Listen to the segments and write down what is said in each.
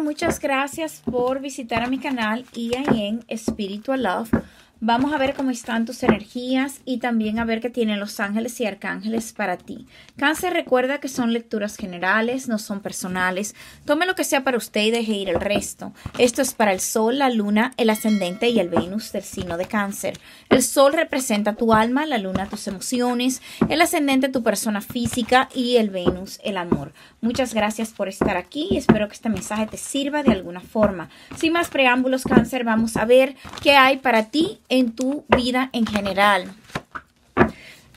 muchas gracias por visitar a mi canal y en Spiritual Love. Vamos a ver cómo están tus energías y también a ver qué tienen los ángeles y arcángeles para ti. Cáncer recuerda que son lecturas generales, no son personales. Tome lo que sea para usted y deje ir el resto. Esto es para el sol, la luna, el ascendente y el Venus del signo de cáncer. El sol representa tu alma, la luna tus emociones, el ascendente tu persona física y el Venus el amor. Muchas gracias por estar aquí y espero que este mensaje te sirva de alguna forma. Sin más preámbulos, cáncer, vamos a ver qué hay para ti en tu vida en general.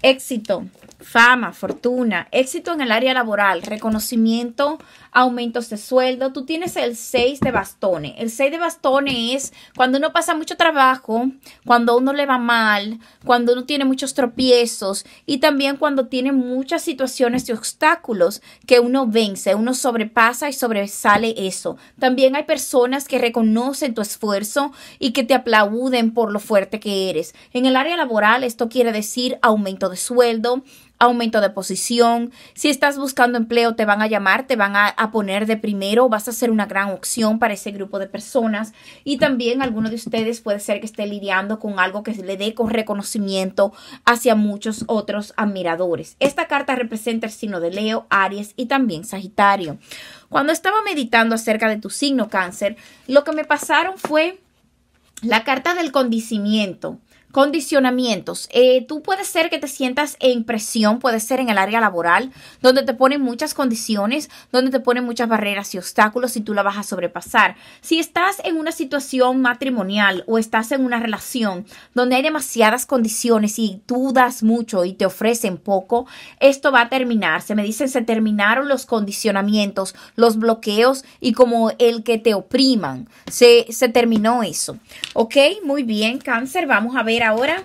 Éxito fama, fortuna, éxito en el área laboral, reconocimiento, aumentos de sueldo. Tú tienes el 6 de bastones. El 6 de bastones es cuando uno pasa mucho trabajo, cuando uno le va mal, cuando uno tiene muchos tropiezos y también cuando tiene muchas situaciones y obstáculos que uno vence, uno sobrepasa y sobresale eso. También hay personas que reconocen tu esfuerzo y que te aplauden por lo fuerte que eres. En el área laboral esto quiere decir aumento de sueldo, aumento de posición. Si estás buscando empleo, te van a llamar, te van a, poner de primero, vas a ser una gran opción para ese grupo de personas. Y también alguno de ustedes puede ser que esté lidiando con algo que le dé con reconocimiento hacia muchos otros admiradores. Esta carta representa el signo de Leo, Aries y también Sagitario. Cuando estaba meditando acerca de tu signo cáncer, lo que me pasaron fue la carta del condicimiento Condicionamientos. Eh, tú puedes ser que te sientas en presión, puede ser en el área laboral, donde te ponen muchas condiciones, donde te ponen muchas barreras y obstáculos y tú la vas a sobrepasar. Si estás en una situación matrimonial o estás en una relación donde hay demasiadas condiciones y tú das mucho y te ofrecen poco, esto va a terminar. Se me dicen, se terminaron los condicionamientos, los bloqueos y como el que te opriman. Se, se terminó eso. Ok, muy bien, cáncer. Vamos a ver ahora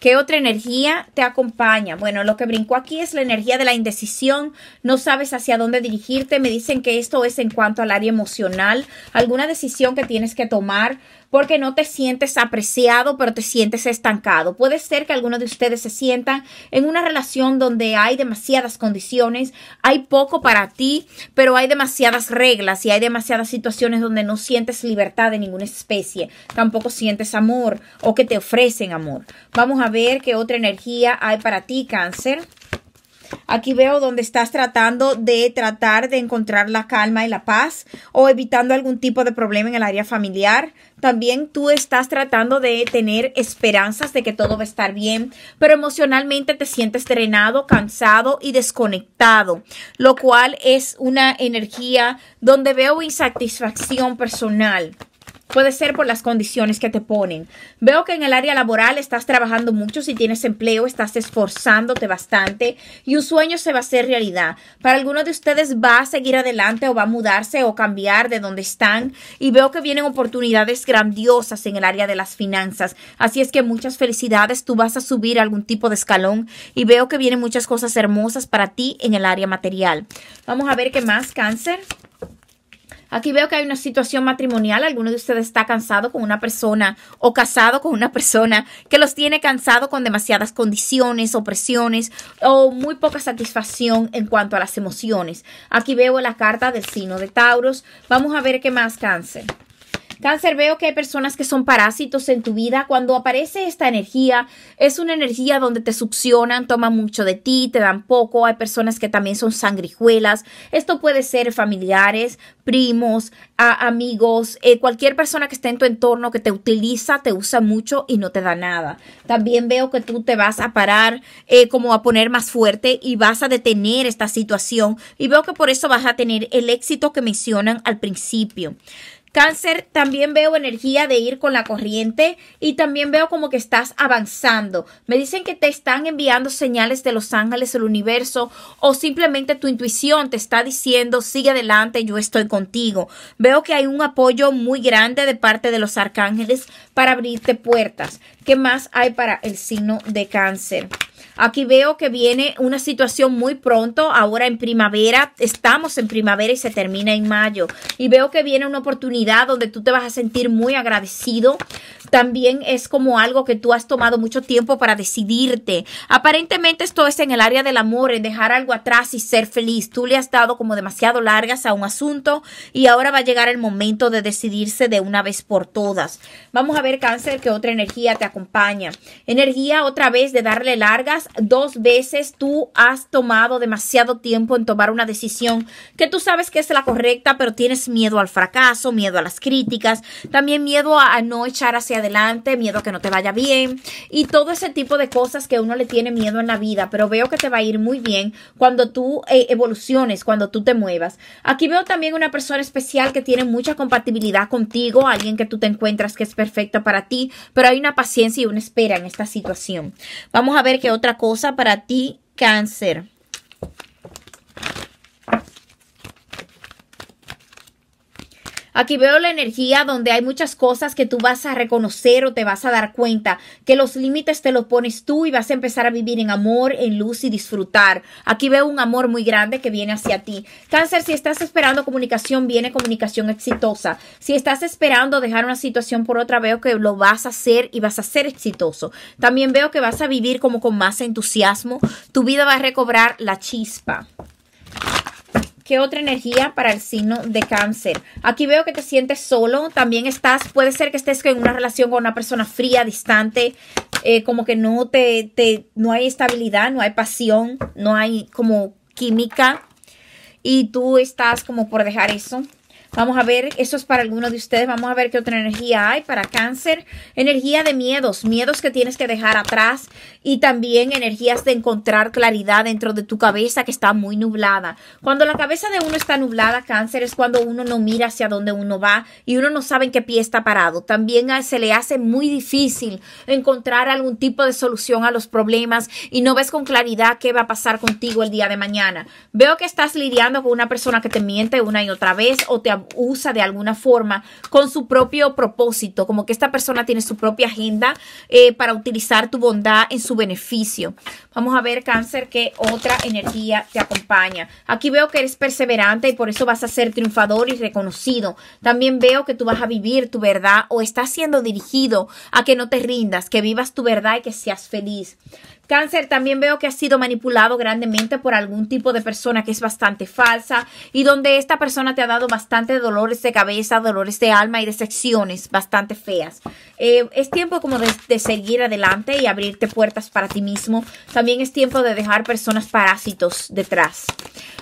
¿Qué otra energía te acompaña? Bueno, lo que brincó aquí es la energía de la indecisión. No sabes hacia dónde dirigirte. Me dicen que esto es en cuanto al área emocional. Alguna decisión que tienes que tomar porque no te sientes apreciado, pero te sientes estancado. Puede ser que alguno de ustedes se sienta en una relación donde hay demasiadas condiciones, hay poco para ti, pero hay demasiadas reglas y hay demasiadas situaciones donde no sientes libertad de ninguna especie, tampoco sientes amor o que te ofrecen amor. Vamos a ver qué otra energía hay para ti, cáncer. Aquí veo donde estás tratando de tratar de encontrar la calma y la paz o evitando algún tipo de problema en el área familiar. También tú estás tratando de tener esperanzas de que todo va a estar bien, pero emocionalmente te sientes drenado, cansado y desconectado, lo cual es una energía donde veo insatisfacción personal. Puede ser por las condiciones que te ponen. Veo que en el área laboral estás trabajando mucho, si tienes empleo, estás esforzándote bastante y un sueño se va a hacer realidad. Para algunos de ustedes va a seguir adelante o va a mudarse o cambiar de donde están y veo que vienen oportunidades grandiosas en el área de las finanzas. Así es que muchas felicidades, tú vas a subir algún tipo de escalón y veo que vienen muchas cosas hermosas para ti en el área material. Vamos a ver qué más, cáncer. Aquí veo que hay una situación matrimonial. Alguno de ustedes está cansado con una persona o casado con una persona que los tiene cansado con demasiadas condiciones, opresiones o muy poca satisfacción en cuanto a las emociones. Aquí veo la carta del signo de Tauros. Vamos a ver qué más cáncer. Cáncer, veo que hay personas que son parásitos en tu vida. Cuando aparece esta energía, es una energía donde te succionan, toman mucho de ti, te dan poco. Hay personas que también son sangrijuelas. Esto puede ser familiares, primos, amigos, eh, cualquier persona que esté en tu entorno que te utiliza, te usa mucho y no te da nada. También veo que tú te vas a parar eh, como a poner más fuerte y vas a detener esta situación. Y veo que por eso vas a tener el éxito que mencionan al principio. Cáncer, también veo energía de ir con la corriente y también veo como que estás avanzando. Me dicen que te están enviando señales de los ángeles, del universo o simplemente tu intuición te está diciendo sigue adelante, yo estoy contigo. Veo que hay un apoyo muy grande de parte de los arcángeles para abrirte puertas. ¿Qué más hay para el signo de cáncer? Aquí veo que viene una situación muy pronto, ahora en primavera, estamos en primavera y se termina en mayo. Y veo que viene una oportunidad donde tú te vas a sentir muy agradecido, también es como algo que tú has tomado mucho tiempo para decidirte. Aparentemente esto es en el área del amor, en dejar algo atrás y ser feliz. Tú le has dado como demasiado largas a un asunto y ahora va a llegar el momento de decidirse de una vez por todas. Vamos a ver, cáncer, que otra energía te acompaña. Energía otra vez de darle largas. Dos veces tú has tomado demasiado tiempo en tomar una decisión que tú sabes que es la correcta, pero tienes miedo al fracaso, miedo a las críticas, también miedo a, a no echar hacia adelante, miedo a que no te vaya bien y todo ese tipo de cosas que uno le tiene miedo en la vida, pero veo que te va a ir muy bien cuando tú eh, evoluciones, cuando tú te muevas. Aquí veo también una persona especial que tiene mucha compatibilidad contigo, alguien que tú te encuentras que es perfecta para ti, pero hay una paciencia y una espera en esta situación. Vamos a ver qué otra cosa para ti, cáncer. Aquí veo la energía donde hay muchas cosas que tú vas a reconocer o te vas a dar cuenta, que los límites te los pones tú y vas a empezar a vivir en amor, en luz y disfrutar. Aquí veo un amor muy grande que viene hacia ti. Cáncer, si estás esperando comunicación, viene comunicación exitosa. Si estás esperando dejar una situación por otra, veo que lo vas a hacer y vas a ser exitoso. También veo que vas a vivir como con más entusiasmo. Tu vida va a recobrar la chispa. ¿Qué otra energía para el signo de cáncer? Aquí veo que te sientes solo, también estás, puede ser que estés en una relación con una persona fría, distante, eh, como que no te, no hay estabilidad, no hay pasión, no hay como química y tú estás como por dejar eso. Vamos a ver, esto es para algunos de ustedes. Vamos a ver qué otra energía hay para cáncer. Energía de miedos, miedos que tienes que dejar atrás y también energías de encontrar claridad dentro de tu cabeza que está muy nublada. Cuando la cabeza de uno está nublada, cáncer, es cuando uno no mira hacia dónde uno va y uno no sabe en qué pie está parado. También se le hace muy difícil encontrar algún tipo de solución a los problemas y no ves con claridad qué va a pasar contigo el día de mañana. Veo que estás lidiando con una persona que te miente una y otra vez o te usa de alguna forma con su propio propósito, como que esta persona tiene su propia agenda eh, para utilizar tu bondad en su beneficio. Vamos a ver, cáncer, que otra energía te acompaña. Aquí veo que eres perseverante y por eso vas a ser triunfador y reconocido. También veo que tú vas a vivir tu verdad o estás siendo dirigido a que no te rindas, que vivas tu verdad y que seas feliz. Cáncer, también veo que has sido manipulado grandemente por algún tipo de persona que es bastante falsa y donde esta persona te ha dado bastante dolores de cabeza, dolores de alma y decepciones bastante feas. Eh, es tiempo como de, seguir adelante y abrirte puertas para ti mismo. También es tiempo de dejar personas parásitos detrás.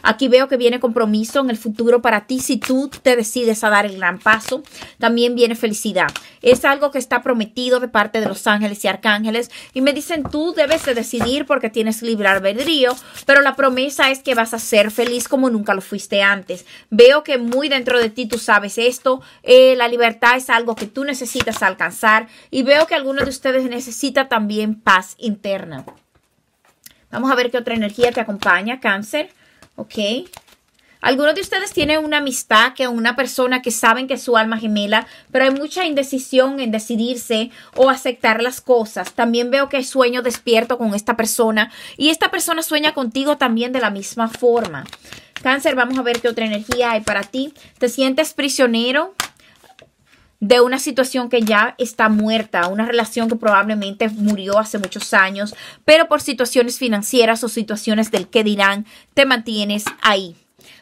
Aquí veo que viene compromiso en el futuro para ti si tú te decides a dar el gran paso. También viene felicidad. Es algo que está prometido de parte de los ángeles y arcángeles. Y me dicen, tú debes de decidir porque tienes libre albedrío, pero la promesa es que vas a ser feliz como nunca lo fuiste antes. Veo que muy dentro de ti tú sabes esto, eh, la libertad es algo que tú necesitas alcanzar y veo que alguno de ustedes necesita también paz interna. Vamos a ver qué otra energía te acompaña, cáncer, ok. Algunos de ustedes tienen una amistad con una persona que saben que es su alma gemela, pero hay mucha indecisión en decidirse o aceptar las cosas. También veo que hay sueño despierto con esta persona y esta persona sueña contigo también de la misma forma. Cáncer, vamos a ver qué otra energía hay para ti. ¿Te sientes prisionero? de una situación que ya está muerta, una relación que probablemente murió hace muchos años, pero por situaciones financieras o situaciones del que dirán, te mantienes ahí.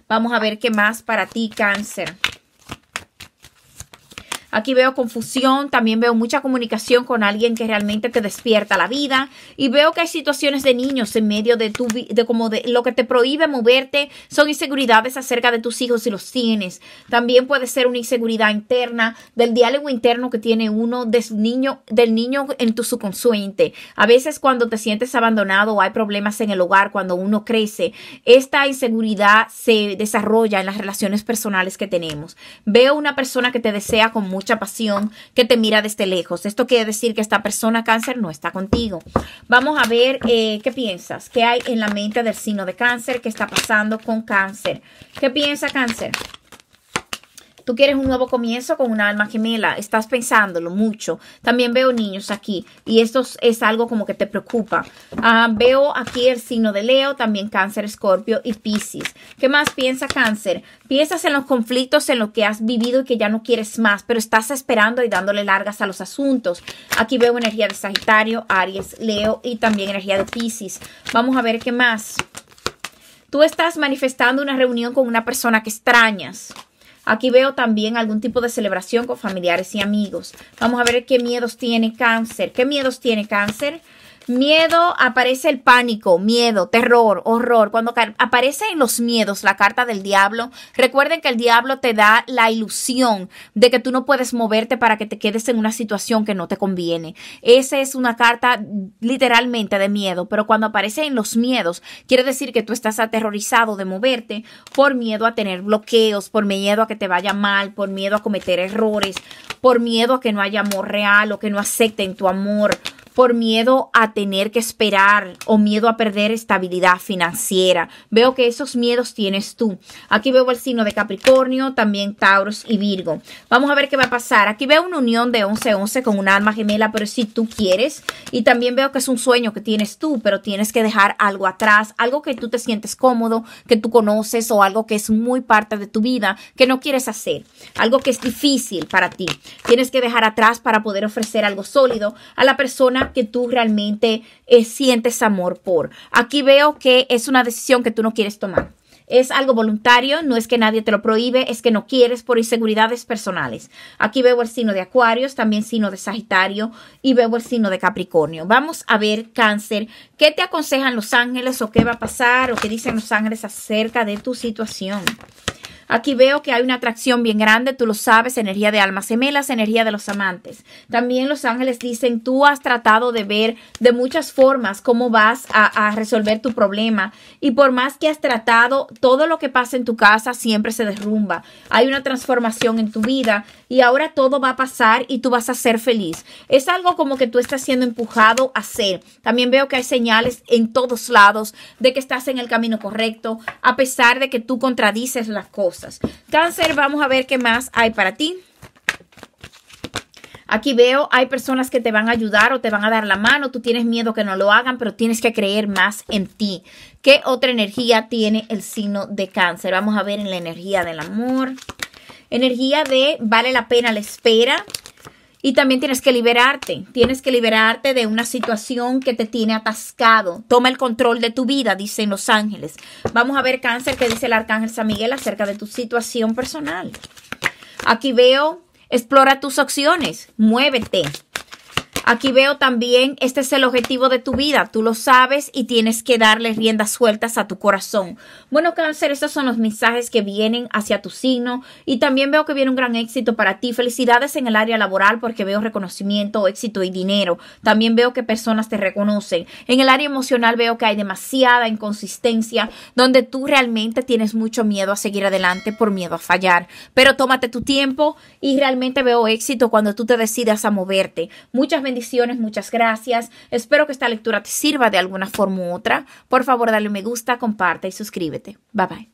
Vamos a ver qué más para ti, cáncer. Aquí veo confusión, también veo mucha comunicación con alguien que realmente te despierta la vida y veo que hay situaciones de niños en medio de tu de como de lo que te prohíbe moverte, son inseguridades acerca de tus hijos si los tienes. También puede ser una inseguridad interna del diálogo interno que tiene uno de niño, del niño en tu subconsciente. A veces cuando te sientes abandonado o hay problemas en el hogar cuando uno crece, esta inseguridad se desarrolla en las relaciones personales que tenemos. Veo una persona que te desea con mucho mucha pasión, que te mira desde lejos. Esto quiere decir que esta persona cáncer no está contigo. Vamos a ver eh, qué piensas, qué hay en la mente del signo de cáncer, qué está pasando con cáncer. ¿Qué piensa cáncer? Tú quieres un nuevo comienzo con una alma gemela, estás pensándolo mucho. También veo niños aquí y esto es algo como que te preocupa. Ah, veo aquí el signo de Leo, también Cáncer, Escorpio y Piscis. ¿Qué más piensa Cáncer? Piensas en los conflictos, en lo que has vivido y que ya no quieres más, pero estás esperando y dándole largas a los asuntos. Aquí veo energía de Sagitario, Aries, Leo y también energía de Piscis. Vamos a ver qué más. Tú estás manifestando una reunión con una persona que extrañas. Aquí veo también algún tipo de celebración con familiares y amigos. Vamos a ver qué miedos tiene cáncer. ¿Qué miedos tiene cáncer? Miedo, aparece el pánico, miedo, terror, horror. Cuando aparece en los miedos, la carta del diablo, recuerden que el diablo te da la ilusión de que tú no puedes moverte para que te quedes en una situación que no te conviene. Esa es una carta literalmente de miedo, pero cuando aparece en los miedos, quiere decir que tú estás aterrorizado de moverte por miedo a tener bloqueos, por miedo a que te vaya mal, por miedo a cometer errores, por miedo a que no haya amor real o que no acepten tu amor por miedo a tener que esperar o miedo a perder estabilidad financiera. Veo que esos miedos tienes tú. Aquí veo el signo de Capricornio, también Tauros y Virgo. Vamos a ver qué va a pasar. Aquí veo una unión de 11-11 con un alma gemela, pero si tú quieres. Y también veo que es un sueño que tienes tú, pero tienes que dejar algo atrás, algo que tú te sientes cómodo, que tú conoces o algo que es muy parte de tu vida, que no quieres hacer, algo que es difícil para ti. Tienes que dejar atrás para poder ofrecer algo sólido a la persona que tú realmente eh, sientes amor por. Aquí veo que es una decisión que tú no quieres tomar. Es algo voluntario, no es que nadie te lo prohíbe, es que no quieres por inseguridades personales. Aquí veo el signo de Acuarios, también signo de Sagitario y veo el signo de Capricornio. Vamos a ver cáncer. ¿Qué te aconsejan los ángeles o qué va a pasar o qué dicen los ángeles acerca de tu situación? Aquí veo que hay una atracción bien grande, tú lo sabes, energía de almas gemelas, energía de los amantes. También los ángeles dicen, tú has tratado de ver de muchas formas cómo vas a, a resolver tu problema y por más que has tratado, todo lo que pasa en tu casa siempre se derrumba. Hay una transformación en tu vida y ahora todo va a pasar y tú vas a ser feliz. Es algo como que tú estás siendo empujado a ser. También veo que hay señales en todos lados de que estás en el camino correcto, a pesar de que tú contradices las cosas. Cáncer, vamos a ver qué más hay para ti. Aquí veo, hay personas que te van a ayudar o te van a dar la mano, tú tienes miedo que no lo hagan, pero tienes que creer más en ti. ¿Qué otra energía tiene el signo de cáncer? Vamos a ver en la energía del amor energía de vale la pena la espera. Y también tienes que liberarte, tienes que liberarte de una situación que te tiene atascado. Toma el control de tu vida, dicen los ángeles. Vamos a ver cáncer que dice el arcángel San Miguel acerca de tu situación personal. Aquí veo, explora tus opciones, muévete. Aquí veo también, este es el objetivo de tu vida, tú lo sabes y tienes que darle riendas sueltas a tu corazón. Bueno, cáncer, estos son los mensajes que vienen hacia tu signo y también veo que viene un gran éxito para ti. Felicidades en el área laboral porque veo reconocimiento, éxito y dinero. También veo que personas te reconocen. En el área emocional veo que hay demasiada inconsistencia donde tú realmente tienes mucho miedo a seguir adelante por miedo a fallar. Pero tómate tu tiempo y realmente veo éxito cuando tú te decidas a moverte. Muchas bendiciones, muchas gracias. Espero que esta lectura te sirva de alguna forma u otra. Por favor, dale me gusta, comparte y suscríbete. Bye bye.